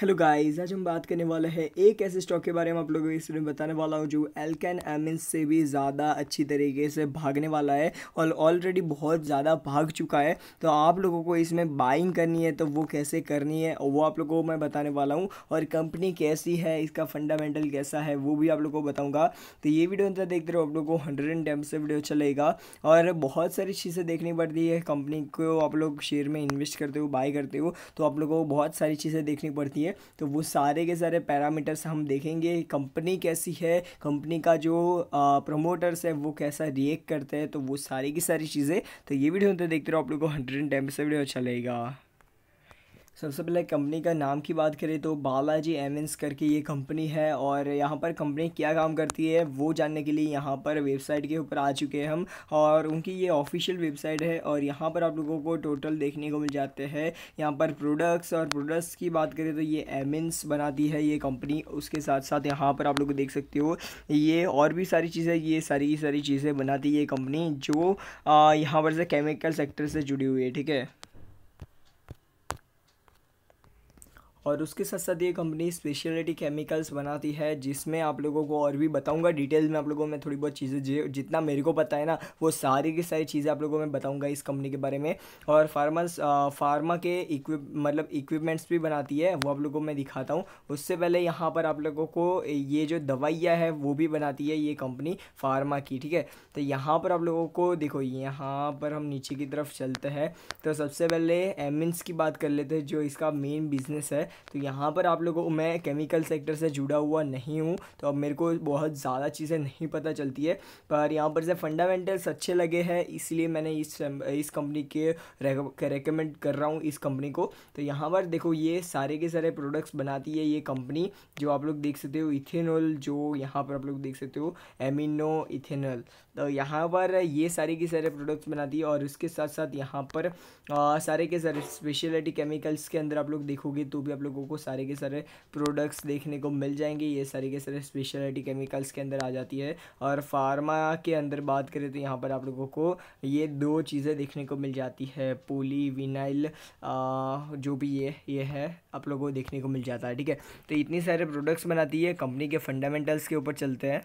hello guys आज हम बात करने वाला है एक ऐसे स्टॉक के बारे में आप लोगों को इस वीडियो बताने वाला हूँ जो एल्कन एमिन से भी ज़्यादा अच्छी तरीके से भागने वाला है और ऑलरेडी बहुत ज़्यादा भाग चुका है तो आप लोगों को इसमें बाइंग करनी है तो वो कैसे करनी है वो आप लोगों को मैं बताने वाला हूँ और कंपनी कैसी है इसका फंडामेंटल कैसा है वो भी आप लोग को बताऊँगा तो ये वीडियो अंतर देखते रहो आप लोग को हंड्रेड एंड टेन से वीडियो चलेगा और बहुत सारी चीज़ें देखनी पड़ती है कंपनी को आप लोग शेयर में इन्वेस्ट करते हो बाई करते हो तो आप लोगों को बहुत सारी चीज़ें देखनी पड़ती है है तो वो सारे के सारे पैरामीटर्स हम देखेंगे कंपनी कैसी है कंपनी का जो प्रमोटर्स है वो कैसा रिएक्ट करते हैं तो वो सारी की सारी चीज़ें तो ये वीडियो तो देखते रहो आप लोग को हंड्रेड एंड टेन वीडियो अच्छा लगेगा सबसे पहले कंपनी का नाम की बात करें तो बालाजी एमेंस करके ये कंपनी है और यहाँ पर कंपनी क्या काम करती है वो जानने के लिए यहाँ पर वेबसाइट के ऊपर आ चुके हैं हम और उनकी ये ऑफिशियल वेबसाइट है और यहाँ पर आप लोगों को टोटल देखने को मिल जाते हैं यहाँ पर प्रोडक्ट्स और प्रोडक्ट्स की बात करें तो ये एमेंस बनाती है ये कंपनी उसके साथ साथ यहाँ पर आप लोग देख सकते हो ये और भी सारी चीज़ें ये सारी की सारी चीज़ें बनाती है ये कंपनी जो यहाँ पर से केमिकल सेक्टर से जुड़ी हुई है ठीक है और उसके साथ साथ ये कंपनी स्पेशलिटी केमिकल्स बनाती है जिसमें आप लोगों को और भी बताऊंगा डिटेल में आप लोगों में थोड़ी बहुत चीज़ें जितना मेरे को पता है ना वो सारी की सारी चीज़ें आप लोगों में बताऊंगा इस कंपनी के बारे में और फार्मास फार्मा के इक्विप मतलब इक्विपमेंट्स भी बनाती है वो आप लोगों को मैं दिखाता हूँ उससे पहले यहाँ पर आप लोगों को ये जो दवाइयाँ है वो भी बनाती है ये कंपनी फार्मा की ठीक है तो यहाँ पर आप लोगों को देखो यहाँ पर हम नीचे की तरफ चलते हैं तो सबसे पहले एमिन्स की बात कर लेते हैं जो इसका मेन बिजनेस है तो यहाँ पर आप लोगों को मैं केमिकल सेक्टर से जुड़ा हुआ नहीं हूँ तो अब मेरे को बहुत ज़्यादा चीज़ें नहीं पता चलती है पर यहाँ पर से फंडामेंटल्स अच्छे लगे हैं इसलिए मैंने इस इस कंपनी के रेकमेंड कर रहा हूँ इस कंपनी को तो यहाँ पर देखो ये सारे के सारे प्रोडक्ट्स बनाती है ये कंपनी जो आप लोग देख सकते हो इथेनॉल जो यहाँ पर आप लोग देख सकते हो एमिनो इथेनॉल तो यहाँ पर ये सारे के सारे प्रोडक्ट्स बनाती है और उसके साथ साथ यहाँ पर आ, सारे के सारे स्पेशलिटी केमिकल्स के अंदर आप लोग देखोगे तो भी आप लोगों को सारे के सारे प्रोडक्ट्स देखने को मिल जाएंगे ये सारे के सारे स्पेशलिटी केमिकल्स के अंदर आ जाती है और फार्मा के अंदर बात करें तो यहाँ पर आप लोगों को ये दो चीज़ें देखने को मिल जाती है पोली विनाइल जो भी ये ये है आप लोगों को देखने को मिल जाता है ठीक है तो इतनी सारे प्रोडक्ट्स बनाती है कंपनी के फंडामेंटल्स के ऊपर चलते हैं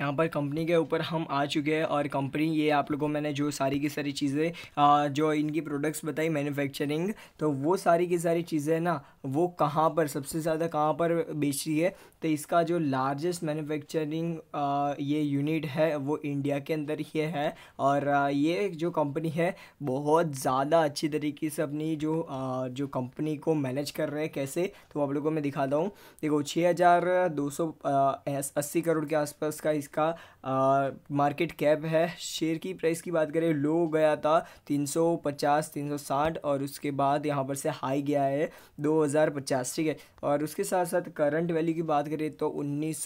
यहाँ पर कंपनी के ऊपर हम आ चुके हैं और कंपनी ये आप लोगों को मैंने जो सारी की सारी चीज़ें जो इनकी प्रोडक्ट्स बताई मैन्युफैक्चरिंग तो वो सारी की सारी चीज़ें ना वो कहाँ पर सबसे ज़्यादा कहाँ पर बेच रही है तो इसका जो लार्जेस्ट मैन्युफैक्चरिंग ये यूनिट है वो इंडिया के अंदर ही है और ये जो कंपनी है बहुत ज़्यादा अच्छी तरीके से अपनी जो जो कंपनी को मैनेज कर रहे हैं कैसे तो आप लोगों को मैं दिखाता हूँ देखो छः हज़ार दो सौ अस्सी करोड़ के आसपास का इसका आ, मार्केट कैप है शेयर की प्राइस की बात करें लो गया था 350 360 और उसके बाद यहाँ पर से हाई गया है 2050 ठीक है और उसके साथ साथ करंट वैल्यू की बात करें तो उन्नीस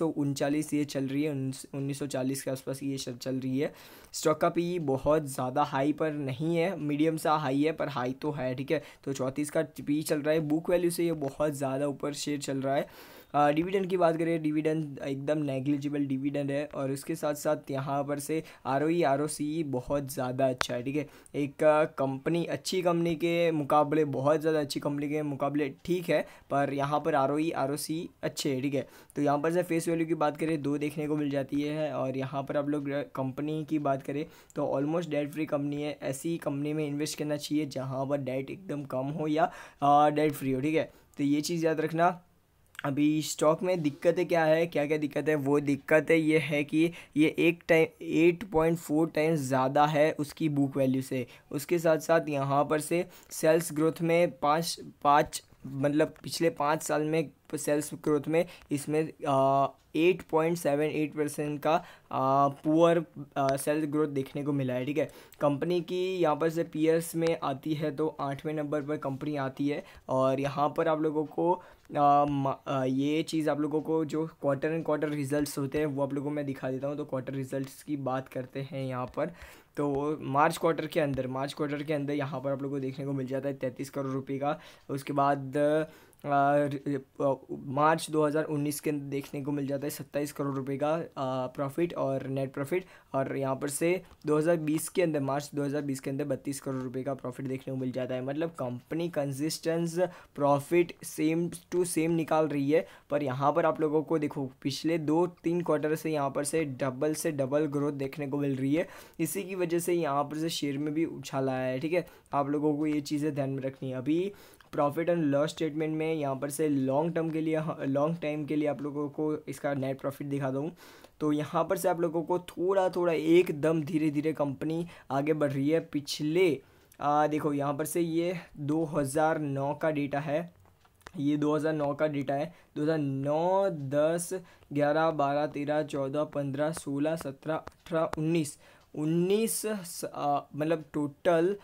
ये चल रही है उन्नीस के आसपास ये चल रही है स्टॉक का पी बहुत ज़्यादा हाई पर नहीं है मीडियम सा हाई है पर हाई तो है ठीक है तो चौंतीस का पी चल रहा है बुक वैल्यू से ये बहुत ज़्यादा ऊपर शेयर चल रहा है डिविडेंड की बात करें डिविडेंड एकदम नेग्लिजिबल डिविडेंड है और उसके साथ साथ यहाँ पर से आर ओ आर ओ सी बहुत ज़्यादा अच्छा है ठीक है एक कंपनी अच्छी कंपनी के मुकाबले बहुत ज़्यादा अच्छी कंपनी के मुकाबले ठीक है पर यहाँ पर आर ओ आर ओ सी अच्छे है ठीक है तो यहाँ पर से फेस वैल्यू की बात करें दो देखने को मिल जाती है और यहाँ पर आप लोग कंपनी की बात करें तो ऑलमोस्ट डेट फ्री कंपनी है ऐसी कंपनी में इन्वेस्ट करना चाहिए जहाँ पर डेट एकदम कम हो या डेट फ्री हो ठीक है तो ये चीज़ याद रखना अभी स्टॉक में दिक्कतें क्या है क्या क्या दिक्कत है वो दिक्कत है ये है कि ये एक time eight point four times ज़्यादा है उसकी बुक वैल्यू से उसके साथ साथ यहाँ पर से सेल्स ग्रोथ में पाँच पाँच मतलब पिछले पाँच साल में सेल्स ग्रोथ में इसमें eight point seven eight percent का पुअर सेल्स ग्रोथ देखने को मिला है ठीक है कंपनी की यहाँ पर से पीएस में आती है तो आठवें नंबर पर कंपनी आती है और यहाँ पर आप लोगों को आ, ये चीज़ आप लोगों को जो क्वार्टर एंड क्वार्टर रिजल्ट्स होते हैं वो आप लोगों को मैं दिखा देता हूँ तो क्वार्टर रिजल्ट्स की बात करते हैं यहाँ पर तो मार्च क्वार्टर के अंदर मार्च क्वार्टर के अंदर यहाँ पर आप लोग को देखने को मिल जाता है तैंतीस करोड़ रुपये का उसके बाद मार्च 2019 के अंदर देखने को मिल जाता है सत्ताईस करोड़ रुपए का प्रॉफिट और नेट प्रॉफिट और यहाँ पर से 2020 के अंदर मार्च 2020 के अंदर बत्तीस करोड़ रुपए का प्रॉफिट देखने को मिल जाता है मतलब company consistence profit same to same निकाल रही है पर यहाँ पर आप लोगों को देखो पिछले दो तीन क्वार्टर से यहाँ पर से डबल से डबल ग्रोथ देखने को मिल रही है इसी की वजह से यहाँ पर से शेयर में भी उछाल आया है ठीक है आप लोगों को ये चीज़ें ध्यान में रखनी है अभी प्रॉफिट एंड लॉस स्टेटमेंट में यहाँ पर से लॉन्ग टर्म के लिए लॉन्ग टाइम के लिए आप लोगों को इसका नेट प्रॉफिट दिखा दूँ तो यहाँ पर से आप लोगों को थोड़ा थोड़ा एकदम धीरे धीरे कंपनी आगे बढ़ रही है पिछले आ, देखो यहाँ पर से ये 2009 का डेटा है ये 2009 का डेटा है 2009, 10, 11, 12, 13, 14, 15, 16, 17, 18, 19, 19 मतलब टोटल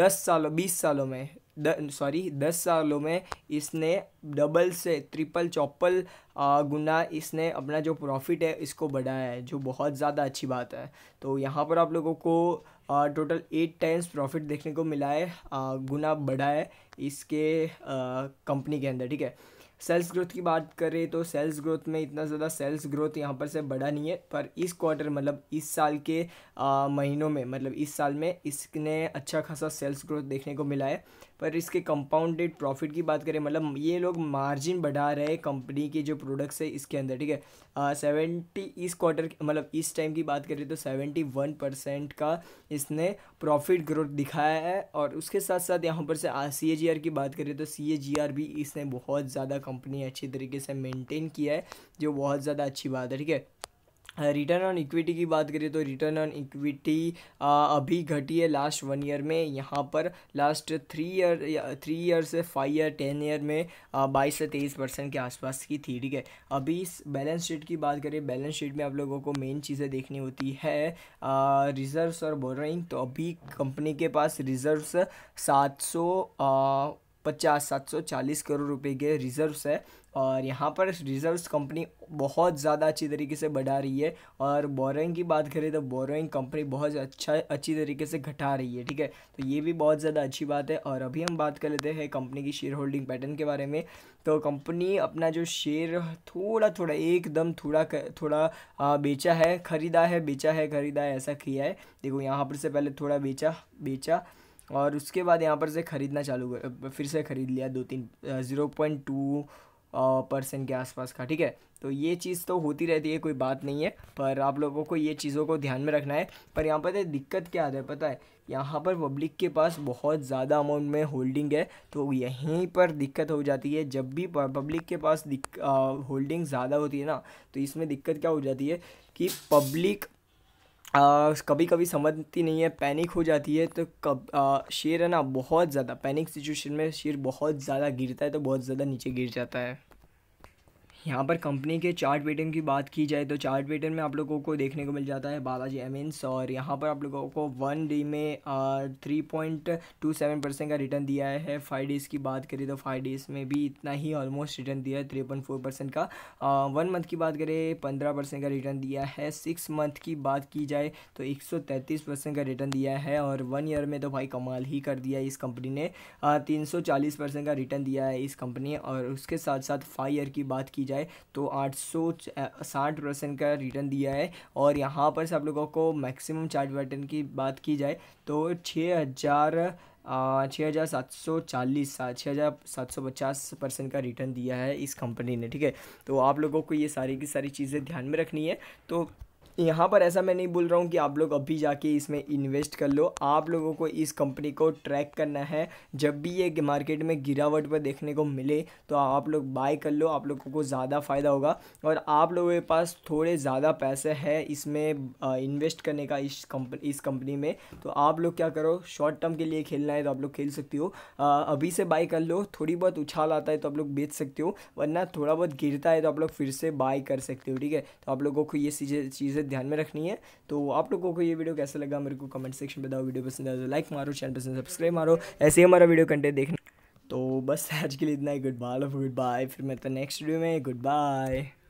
दस सालों बीस सालों में सॉरी दस सालों में इसने डबल से ट्रिपल चौपल गुना इसने अपना जो प्रॉफिट है इसको बढ़ाया है जो बहुत ज़्यादा अच्छी बात है तो यहाँ पर आप लोगों को टोटल एट टाइम्स प्रॉफिट देखने को मिला है गुना बढ़ा है इसके कंपनी के अंदर ठीक है सेल्स ग्रोथ की बात करें तो सेल्स ग्रोथ में इतना ज़्यादा सेल्स ग्रोथ यहाँ पर से बढ़ा नहीं है पर इस क्वार्टर मतलब इस साल के आ, महीनों में मतलब इस साल में इसने अच्छा खासा सेल्स ग्रोथ देखने को मिला है पर इसके कंपाउंडेड प्रॉफिट की बात करें मतलब ये लोग मार्जिन बढ़ा रहे हैं कंपनी के जो प्रोडक्ट्स है इसके अंदर ठीक है सेवेंटी इस क्वार्टर मतलब इस टाइम की बात करें तो सेवेंटी वन परसेंट का इसने प्रॉफिट ग्रोथ दिखाया है और उसके साथ साथ यहाँ पर से सी की बात करें तो सी भी इसने बहुत ज़्यादा कंपनी अच्छी तरीके से मेंटेन किया है जो बहुत ज़्यादा अच्छी बात है ठीक है रिटर्न ऑन इक्विटी की बात करें तो रिटर्न ऑन इक्विटी अभी घटी है लास्ट वन ईयर में यहाँ पर last three year three year से फाइव ईयर टेन ईयर में बाईस से तेईस परसेंट के आसपास की थी ठीक है अभी बैलेंस शीट की बात करें बैलेंस शीट में आप लोगों को मेन चीज़ें देखनी होती है रिजर्व्स और बोरइंग तो अभी कंपनी के पास रिजर्व्स सात सौ पचास सात सौ चालीस करोड़ रुपए के रिजर्व्स है और यहाँ पर रिजर्व्स कंपनी बहुत ज़्यादा अच्छी तरीके से बढ़ा रही है और बोरोइंग की बात करें तो बोरोइंग कंपनी बहुत अच्छा अच्छी तरीके से घटा रही है ठीक है तो ये भी बहुत ज़्यादा अच्छी बात है और अभी हम बात कर लेते हैं कंपनी की शेयर होल्डिंग पैटर्न के बारे में तो कंपनी अपना जो शेयर थोड़ा थोड़ा एकदम थोड़ा थोड़ा आ, बेचा है ख़रीदा है बेचा है ख़रीदा है ऐसा किया है देखो यहाँ पर से पहले थोड़ा बेचा बेचा और उसके बाद यहाँ पर से ख़रीदना चालू कर फिर से ख़रीद लिया दो तीन ज़ीरो पॉइंट टू परसेंट के आसपास का ठीक है तो ये चीज़ तो होती रहती है कोई बात नहीं है पर आप लोगों को ये चीज़ों को ध्यान में रखना है पर यहाँ पर दिक्कत क्या आता है पता है यहाँ पर पब्लिक के पास बहुत ज़्यादा अमाउंट में होल्डिंग है तो यहीं पर दिक्कत हो जाती है जब भी पब्लिक के पास आ, होल्डिंग ज़्यादा होती है ना तो इसमें दिक्कत क्या हो जाती है कि पब्लिक आ, कभी कभी समझती नहीं है पैनिक हो जाती है तो कब आ, शेर है ना बहुत ज़्यादा पैनिक सिचुएशन में शेर बहुत ज़्यादा गिरता है तो बहुत ज़्यादा नीचे गिर जाता है यहाँ पर कंपनी के चार्ट पैटर्न की बात की जाए तो चार्ट पैटर्न में आप लोगों को देखने को मिल जाता है बालाजी एमिन्स और यहाँ पर आप लोगों को वन डे में three point two seven percent का रिटर्न दिया है फाइव डेज़ की बात करें तो फाइव डेज़ में भी इतना ही ऑलमोस्ट रिटर्न दिया है थ्री पॉइंट फोर परसेंट का वन मंथ की बात करें पंद्रह परसेंट का रिटर्न दिया है सिक्स मंथ की बात की जाए तो एक सौ तैंतीस परसेंट का रिटर्न दिया है और वन ईयर में तो भाई कमाल ही कर दिया इस कंपनी ने तीन सौ चालीस परसेंट का रिटर्न दिया है इस कंपनी और उसके साथ साथ फाइव ईयर की बात की जाए जाए तो आठ सौ साठ परसेंट का रिटर्न दिया है और यहाँ पर सब लोगों को मैक्सिमम चार्ज बटन की बात की जाए तो छः हज़ार छः हज़ार सात सौ चालीस छः हज़ार सात सौ पचास परसेंट का रिटर्न दिया है इस कंपनी ने ठीक है तो आप लोगों को ये सारी की सारी चीज़ें ध्यान में रखनी है तो यहाँ पर ऐसा मैं नहीं बोल रहा हूँ कि आप लोग अभी जाके इसमें इन्वेस्ट कर लो आप लोगों को इस कंपनी को ट्रैक करना है जब भी ये मार्केट में गिरावट पर देखने को मिले तो आप लोग बाय कर लो आप लोगों को ज़्यादा फ़ायदा होगा और आप लोगों के पास थोड़े ज़्यादा पैसे है इसमें इन्वेस्ट करने का इस कंपनी इस कंपनी में तो आप लोग क्या करो शॉर्ट टर्म के लिए खेलना है तो आप लोग खेल सकते हो अभी से बाय कर लो थोड़ी बहुत उछाल आता है तो आप लोग बेच सकते हो वरना थोड़ा बहुत गिरता है तो आप लोग फिर से बाय कर सकते हो ठीक है तो आप लोगों को ये चीज़ें चीज़ें चीज़ें ध्यान में रखनी है तो आप लोगों को ये वीडियो कैसा लगा मेरे को कमेंट सेक्शन में बताओ वीडियो पसंद आया तो लाइक मारो चैनल पसंद सब्सक्राइब मारो ऐसे ही हमारा वीडियो कंटेंट देखना तो बस आज के लिए इतना ही गुड बाय गुड बाय फिर मैं तो नेक्स्ट वीडियो में गुड बाय